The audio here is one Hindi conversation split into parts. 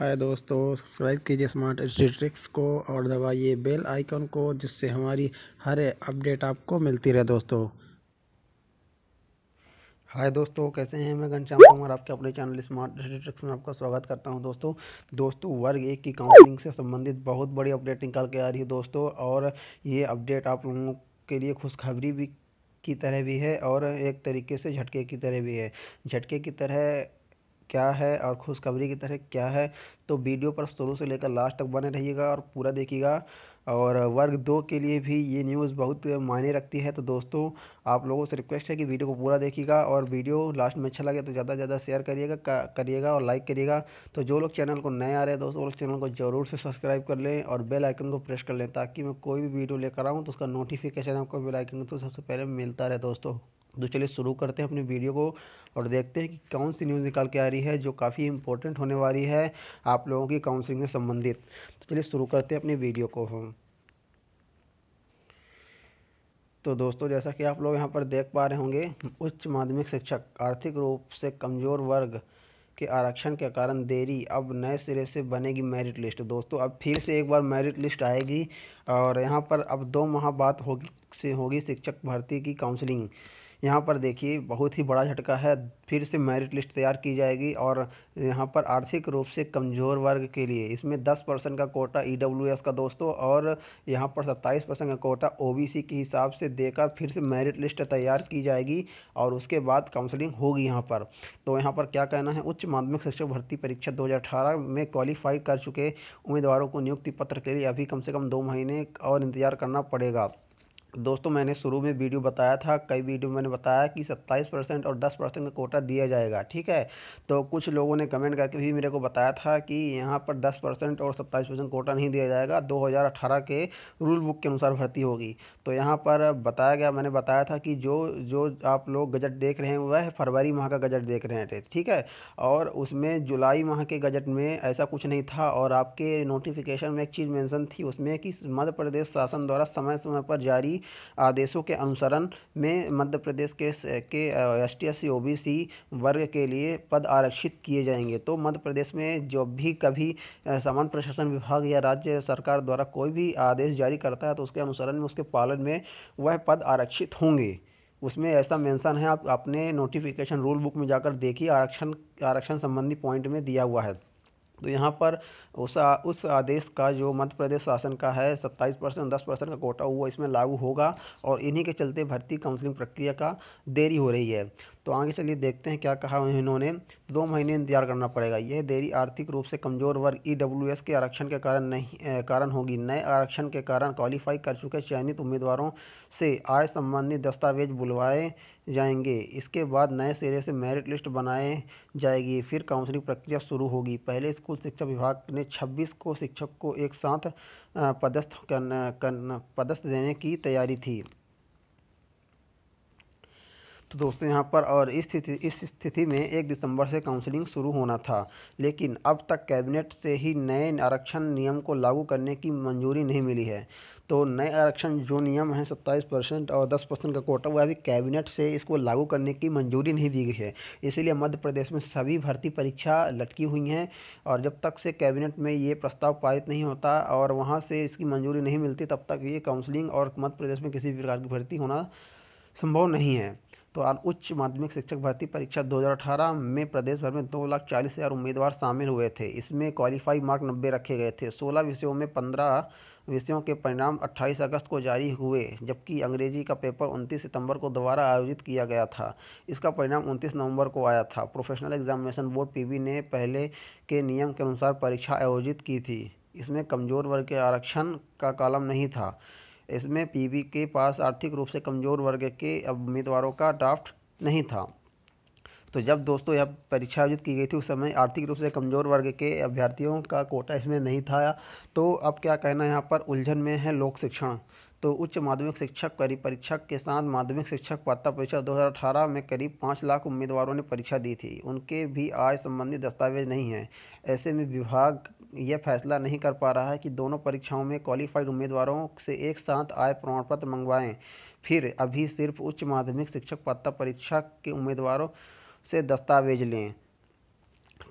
हाय दोस्तों सब्सक्राइब कीजिए स्मार्ट स्टेट्रिक्स को और दबाइए बेल आइकन को जिससे हमारी हर अपडेट आपको मिलती रहे दोस्तों हाय दोस्तों कैसे हैं मैं घनश्याम कुमार आपके अपने चैनल स्मार्ट डिस्ट्रिक्स में आपका स्वागत करता हूं दोस्तों दोस्तों वर्ग एक की काउंसलिंग से संबंधित बहुत बड़ी अपडेट निकल के आ रही है दोस्तों और ये अपडेट आप लोगों के लिए खुशखबरी भी की तरह भी है और एक तरीके से झटके की तरह भी है झटके की तरह क्या है और खुशखबरी की तरह क्या है तो वीडियो पर शुरू से लेकर लास्ट तक बने रहिएगा और पूरा देखिएगा और वर्ग दो के लिए भी ये न्यूज़ बहुत मायने रखती है तो दोस्तों आप लोगों से रिक्वेस्ट है कि वीडियो को पूरा देखिएगा और वीडियो लास्ट में अच्छा लगे तो ज़्यादा से ज़्यादा शेयर करिएगा करिएगा और लाइक करिएगा तो जो लोग चैनल को नए आ रहे हैं दोस्तों उस चैनल को ज़रूर से सब्सक्राइब कर लें और बेल आइकन को प्रेस कर लें ताकि मैं कोई भी वीडियो लेकर आऊँ तो उसका नोटिफिकेशन आपको बेल आइकन तो सबसे पहले मिलता रहे दोस्तों तो चलिए शुरू करते हैं अपने वीडियो को और देखते हैं कि कौन सी न्यूज़ निकाल के आ रही है जो काफ़ी इंपॉर्टेंट होने वाली है आप लोगों की काउंसलिंग से संबंधित तो चलिए शुरू करते हैं अपनी वीडियो को हम तो दोस्तों जैसा कि आप लोग यहाँ पर देख पा रहे होंगे उच्च माध्यमिक शिक्षक आर्थिक रूप से कमज़ोर वर्ग के आरक्षण के कारण देरी अब नए सिरे से बनेगी मेरिट लिस्ट दोस्तों अब फिर से एक बार मेरिट लिस्ट आएगी और यहाँ पर अब दो माह बाद होगी से होगी शिक्षक भर्ती की काउंसलिंग यहाँ पर देखिए बहुत ही बड़ा झटका है फिर से मेरिट लिस्ट तैयार की जाएगी और यहाँ पर आर्थिक रूप से कमज़ोर वर्ग के लिए इसमें दस परसेंट का कोटा ई e का दोस्तों और यहाँ पर सत्ताईस परसेंट का कोटा ओ के हिसाब से देकर फिर से मेरिट लिस्ट तैयार की जाएगी और उसके बाद काउंसलिंग होगी यहाँ पर तो यहाँ पर क्या कहना है उच्च माध्यमिक शिक्षक भर्ती परीक्षा दो में क्वालिफाई कर चुके उम्मीदवारों को नियुक्ति पत्र के लिए अभी कम से कम दो महीने और इंतज़ार करना पड़ेगा दोस्तों मैंने शुरू में वीडियो बताया था कई वीडियो मैंने बताया कि 27 परसेंट और 10 परसेंट का कोटा दिया जाएगा ठीक है तो कुछ लोगों ने कमेंट करके भी मेरे को बताया था कि यहाँ पर 10 परसेंट और 27 परसेंट कोटा नहीं दिया जाएगा 2018 के रूल बुक के अनुसार भर्ती होगी तो यहाँ पर बताया गया मैंने बताया था कि जो जो आप लोग गजट देख रहे हैं वह फरवरी माह का गजट देख रहे हैं ठीक है और उसमें जुलाई माह के गजट में ऐसा कुछ नहीं था और आपके नोटिफिकेशन में एक चीज़ मैंसन थी उसमें कि मध्य प्रदेश शासन द्वारा समय समय पर जारी आदेशों के अनुसरण में मध्य प्रदेश के के एस टी एस सी वर्ग के लिए पद आरक्षित किए जाएंगे तो मध्य प्रदेश में जब भी कभी सामान्य प्रशासन विभाग या राज्य सरकार द्वारा कोई भी आदेश जारी करता है तो उसके अनुसरण में उसके पालन में वह पद आरक्षित होंगे उसमें ऐसा मेंशन है आप अपने नोटिफिकेशन रूल बुक में जाकर देखिए आरक्षण आरक्षण संबंधी पॉइंट में दिया हुआ है तो यहाँ पर उस आ, उस आदेश का जो मध्य प्रदेश शासन का है सत्ताईस परसेंट दस परसेंट का कोटा हुआ इसमें लागू होगा और इन्हीं के चलते भर्ती काउंसलिंग प्रक्रिया का देरी हो रही है तो आगे चलिए देखते हैं क्या कहा इन्होंने दो महीने इंतजार करना पड़ेगा यह देरी आर्थिक रूप से कमजोर वर्ग ई e के आरक्षण के कारण नहीं कारण होगी नए आरक्षण के कारण क्वालिफाई कर चुके चयनित उम्मीदवारों से आय संबंधी दस्तावेज बुलवाए जाएंगे इसके बाद नए सिरे से मेरिट लिस्ट बनाए जाएगी फिर काउंसलिंग प्रक्रिया शुरू होगी पहले स्कूल शिक्षा विभाग ने 26 को शिक्षक को एक साथ पदस्थ पदस्थ देने की तैयारी थी तो दोस्तों यहाँ पर और इस स्थिति इस स्थिति में एक दिसंबर से काउंसलिंग शुरू होना था लेकिन अब तक कैबिनेट से ही नए आरक्षण नियम को लागू करने की मंजूरी नहीं मिली है तो नए आरक्षण जो नियम हैं सत्ताईस परसेंट और दस परसेंट का कोटा वह अभी कैबिनेट से इसको लागू करने की मंजूरी नहीं दी गई है इसीलिए मध्य प्रदेश में सभी भर्ती परीक्षा लटकी हुई हैं और जब तक से कैबिनेट में ये प्रस्ताव पारित नहीं होता और वहाँ से इसकी मंजूरी नहीं मिलती तब तक ये काउंसलिंग और मध्य प्रदेश में किसी भी प्रकार की भर्ती होना संभव नहीं है तो आज उच्च माध्यमिक शिक्षक भर्ती परीक्षा 2018 में प्रदेश भर में दो लाख चालीस हज़ार उम्मीदवार शामिल हुए थे इसमें क्वालिफाई मार्क नब्बे रखे गए थे सोलह विषयों में पंद्रह विषयों के परिणाम 28 अगस्त को जारी हुए जबकि अंग्रेजी का पेपर 29 सितंबर को दोबारा आयोजित किया गया था इसका परिणाम 29 नवंबर को आया था प्रोफेशनल एग्जामिनेशन बोर्ड पी ने पहले के नियम के अनुसार परीक्षा आयोजित की थी इसमें कमज़ोर वर्ग के आरक्षण का कालम नहीं था इसमें पीवी के पास आर्थिक रूप से कमज़ोर वर्ग के उम्मीदवारों का ड्राफ्ट नहीं था तो जब दोस्तों यह परीक्षा आयोजित की गई थी उस समय आर्थिक रूप से कमज़ोर वर्ग के अभ्यर्थियों का कोटा इसमें नहीं था तो अब क्या कहना है यहाँ पर उलझन में है लोक शिक्षण तो उच्च माध्यमिक शिक्षक करीब परीक्षक के साथ माध्यमिक शिक्षक पात्रता परीक्षा 2018 में करीब पाँच लाख उम्मीदवारों ने परीक्षा दी थी उनके भी आय संबंधी दस्तावेज नहीं हैं ऐसे में विभाग यह फैसला नहीं कर पा रहा है कि दोनों परीक्षाओं में क्वालिफाइड उम्मीदवारों से एक साथ आय प्रमाण पत्र मंगवाएं फिर अभी सिर्फ उच्च माध्यमिक शिक्षक पात्रता परीक्षा के उम्मीदवारों से दस्तावेज लें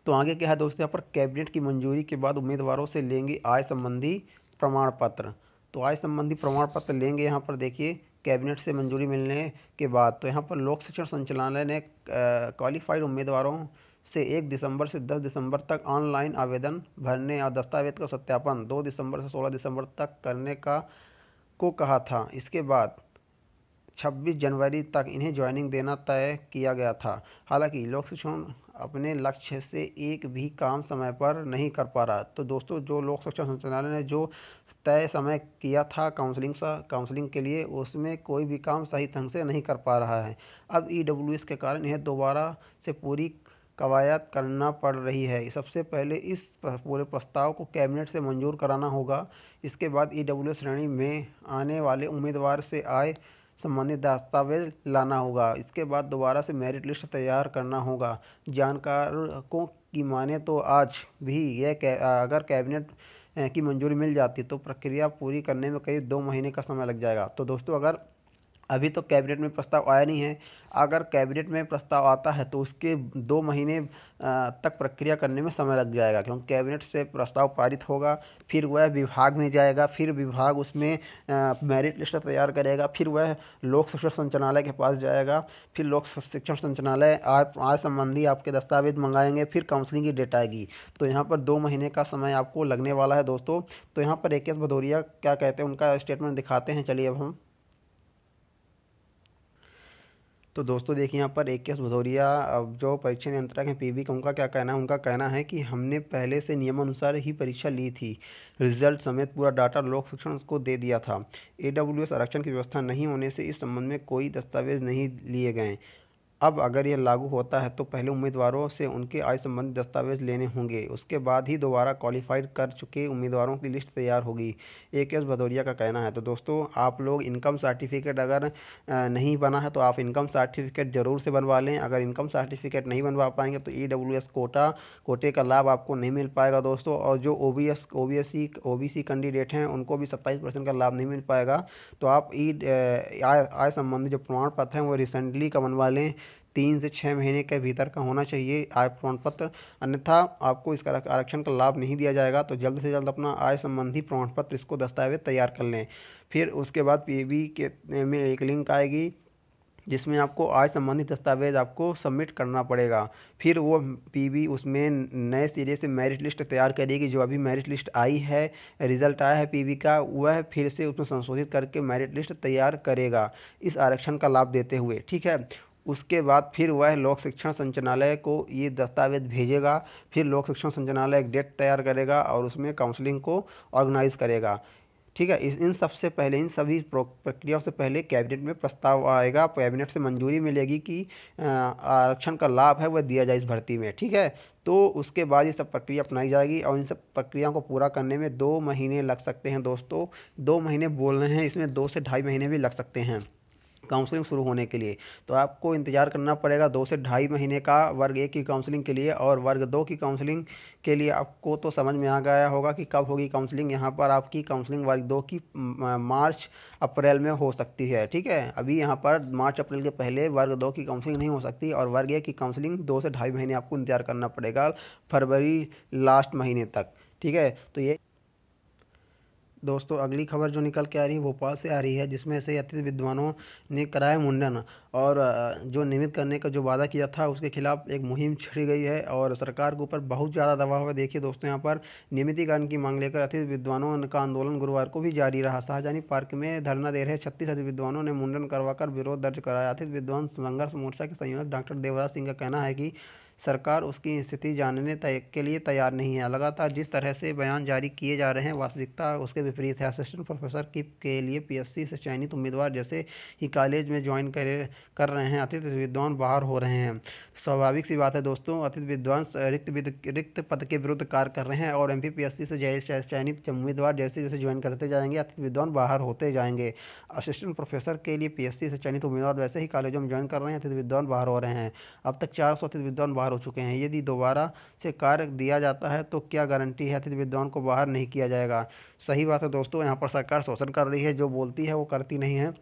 तो आगे क्या है दोस्तों यहाँ पर कैबिनेट की मंजूरी के बाद उम्मीदवारों से लेंगे आय संबंधी प्रमाण पत्र तो आय संबंधी प्रमाण पत्र लेंगे यहाँ पर देखिए कैबिनेट से मंजूरी मिलने के बाद तो यहाँ पर लोक शिक्षण संचालनालय ने क्वालिफाइड उम्मीदवारों से 1 दिसंबर से 10 दिसंबर तक ऑनलाइन आवेदन भरने और दस्तावेज का सत्यापन 2 दिसंबर से 16 दिसंबर तक करने का को कहा था इसके बाद 26 जनवरी तक इन्हें ज्वाइनिंग देना तय किया गया था हालांकि लोक शिक्षण अपने लक्ष्य से एक भी काम समय पर नहीं कर पा रहा तो दोस्तों जो लोक शिक्षण संचालय ने जो तय समय किया था काउंसलिंग सा काउंसलिंग के लिए उसमें कोई भी काम सही ढंग से नहीं कर पा रहा है अब ई e के कारण इन्हें दोबारा से पूरी कवायद करना पड़ रही है सबसे पहले इस पूरे प्रस्ताव को कैबिनेट से मंजूर कराना होगा इसके बाद ई श्रेणी में आने वाले उम्मीदवार से आय संबंधित दस्तावेज लाना होगा इसके बाद दोबारा से मेरिट लिस्ट तैयार करना होगा जानकारों की माने तो आज भी यह अगर कैबिनेट की मंजूरी मिल जाती तो प्रक्रिया पूरी करने में करीब दो महीने का समय लग जाएगा तो दोस्तों अगर अभी तो कैबिनेट में प्रस्ताव आया नहीं है अगर कैबिनेट में प्रस्ताव आता है तो उसके दो महीने तक प्रक्रिया करने में समय लग जाएगा क्योंकि कैबिनेट से प्रस्ताव पारित होगा फिर वह विभाग में जाएगा फिर विभाग उसमें मेरिट लिस्ट तैयार करेगा फिर वह लोक शिक्षण संचालय के पास जाएगा फिर लोक शिक्षण संचालय आय आय संबंधी आपके दस्तावेज मंगाएंगे फिर काउंसलिंग की डेट आएगी तो यहाँ पर दो महीने का समय आपको लगने वाला है दोस्तों तो यहाँ पर ए भदौरिया क्या कहते हैं उनका स्टेटमेंट दिखाते हैं चलिए अब हम तो दोस्तों देखिए यहाँ पर ए के एस भदौरिया जो परीक्षा नियंत्रक हैं पीबी का उनका क्या कहना है उनका कहना है कि हमने पहले से नियमानुसार ही परीक्षा ली थी रिजल्ट समेत पूरा डाटा लोक शिक्षण को दे दिया था ए आरक्षण की व्यवस्था नहीं होने से इस संबंध में कोई दस्तावेज नहीं लिए गए अब अगर यह लागू होता है तो पहले उम्मीदवारों से उनके आय संबंधी दस्तावेज लेने होंगे उसके बाद ही दोबारा क्वालिफाइड कर चुके उम्मीदवारों की लिस्ट तैयार होगी ए के एस भदौरिया का कहना है तो दोस्तों आप लोग इनकम सर्टिफिकेट अगर नहीं बना है तो आप इनकम सर्टिफिकेट ज़रूर से बनवा लें अगर इनकम सर्टिफिकेट नहीं बनवा पाएंगे तो ई डब्ल्यू एस कोटा कोटे का लाभ आपको नहीं मिल पाएगा दोस्तों और जो O B S O B S C O B C candidate हैं उनको भी सत्ताईस परसेंट का लाभ नहीं मिल पाएगा तो आप ई e, आय संबंधी जो प्रमाण पत्र हैं वो रिसेंटली का बनवा लें तीन से छः महीने के भीतर का होना चाहिए आय प्रमाण पत्र अन्यथा आपको इसका आरक्षण का लाभ नहीं दिया जाएगा तो जल्द से जल्द अपना आय संबंधी प्रमाण पत्र इसको दस्तावेज तैयार कर लें फिर उसके बाद पी के में एक लिंक आएगी जिसमें आपको आय संबंधी दस्तावेज आपको सबमिट करना पड़ेगा फिर वो पीबी उसमें नए सिरे से मेरिट लिस्ट तैयार करेगी जो अभी मेरिट लिस्ट आई है रिजल्ट आया है पीबी का वह फिर से उसमें संशोधित करके मेरिट लिस्ट तैयार करेगा इस आरक्षण का लाभ देते हुए ठीक है उसके बाद फिर वह लोक शिक्षण संचालय को ये दस्तावेज भेजेगा फिर लोक शिक्षण संचालय एक डेट तैयार करेगा और उसमें काउंसलिंग को ऑर्गेनाइज करेगा ठीक है इन सबसे पहले इन सभी प्रक्रियाओं से पहले कैबिनेट में प्रस्ताव आएगा कैबिनेट से मंजूरी मिलेगी कि आरक्षण का लाभ है वह दिया जाए इस भर्ती में ठीक है तो उसके बाद ये सब प्रक्रिया अपनाई जाएगी और इन सब प्रक्रियाओं को पूरा करने में दो महीने लग सकते हैं दोस्तों दो महीने बोल रहे हैं इसमें दो से ढाई महीने भी लग सकते हैं काउंसलिंग शुरू होने के लिए तो आपको इंतज़ार करना पड़ेगा दो से ढाई महीने का वर्ग एक की काउंसलिंग के लिए और वर्ग दो की काउंसलिंग के लिए आपको तो समझ में आ गया होगा कि कब होगी काउंसलिंग यहाँ पर आपकी काउंसलिंग वर्ग दो की मार्च अप्रैल में हो सकती है ठीक है अभी यहाँ पर मार्च अप्रैल के पहले वर्ग दो की काउंसलिंग नहीं हो सकती और वर्ग एक की काउंसलिंग दो से ढाई महीने आपको इंतज़ार करना पड़ेगा फरवरी लास्ट महीने तक ठीक है तो ये दोस्तों अगली खबर जो निकल के आ रही है भोपाल से आ रही है जिसमें से अतिथि विद्वानों ने कराया मुंडन और जो नियमित करने का जो वादा किया था उसके खिलाफ एक मुहिम छिड़ी गई है और सरकार के ऊपर बहुत ज़्यादा दबाव है देखिए दोस्तों यहाँ पर नियमितीकरण की मांग लेकर अतिथि विद्वानों का आंदोलन गुरुवार को भी जारी रहा शाहजहानी पार्क में धरना दे रहे छत्तीस अतिथि विद्वानों ने मुंडन करवाकर विरोध दर्ज कराया अतिथि विद्वान संघर्ष मोर्चा के संयोजक डॉक्टर देवराज सिंह का कहना है कि सरकार उसकी स्थिति जानने के लिए तैयार नहीं है लगातार जिस तरह से बयान जारी किए जा रहे हैं वास्तविकता उसके विपरीत है असिस्टेंट प्रोफेसर की के लिए पीएससी से चयनित उम्मीदवार जैसे ही कॉलेज में ज्वाइन कर कर रहे हैं अतिथि विद्वान बाहर हो रहे हैं स्वाभाविक सी बात है दोस्तों अतिथि विद्वान रिक्त रिक्त पद के विरुद्ध कार्य कर रहे हैं और एम से चयनित उम्मीदवार जैसे जैसे ज्वाइन करते जाएंगे अतिथि विद्वान बाहर होते जाएंगे असिस्टेंट प्रोफेसर के लिए पी से चयनित उम्मीदवार वैसे ही कॉलेजों में ज्वाइन कर रहे हैं अतिथि विद्वान बाहर हो रहे हैं अब तक चार सौ अतिथि विद्वान बाहर बाहर हो चुके हैं यदि दोबारा से कार्य दिया जाता है तो क्या गारंटी है अतिथि विद्वान को बाहर नहीं किया जाएगा सही बात है दोस्तों यहाँ पर सरकार शोषण कर रही है जो बोलती है वो करती नहीं है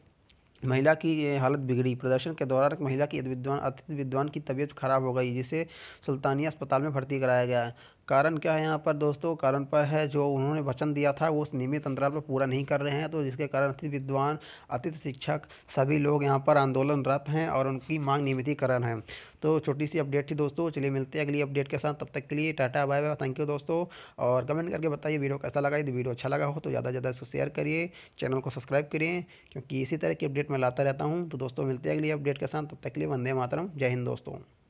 महिला की हालत बिगड़ी प्रदर्शन के दौरान एक महिला की विद्वान अतिथि विद्वान की तबीयत खराब हो गई जिसे सुल्तानिया अस्पताल में भर्ती कराया गया कारण क्या है यहाँ पर दोस्तों कारण पर है जो उन्होंने वचन दिया था वो उस नियमित अंतराल पर पूरा नहीं कर रहे हैं तो जिसके कारण अतिथि विद्वान अतिथि शिक्षक सभी लोग यहाँ पर आंदोलनरत हैं और उनकी मांग नियमितीकरण है तो छोटी सी अपडेट थी दोस्तों चलिए मिलते हैं अगली अपडेट के साथ तब तक के लिए टाटा बाय बाय थैंक यू दोस्तों और कमेंट करके बताइए वीडियो कैसा लगा यदि वीडियो अच्छा लगा हो तो ज़्यादा से ज़्यादा इसको शेयर करिए चैनल को सब्सक्राइब करिए क्योंकि इसी तरह की अपडेट मैं लाता रहता हूँ तो दोस्तों मिलते हैं अगली अपडेट के साथ तब तक के लिए वंदे मातरम जय हिंद दोस्तों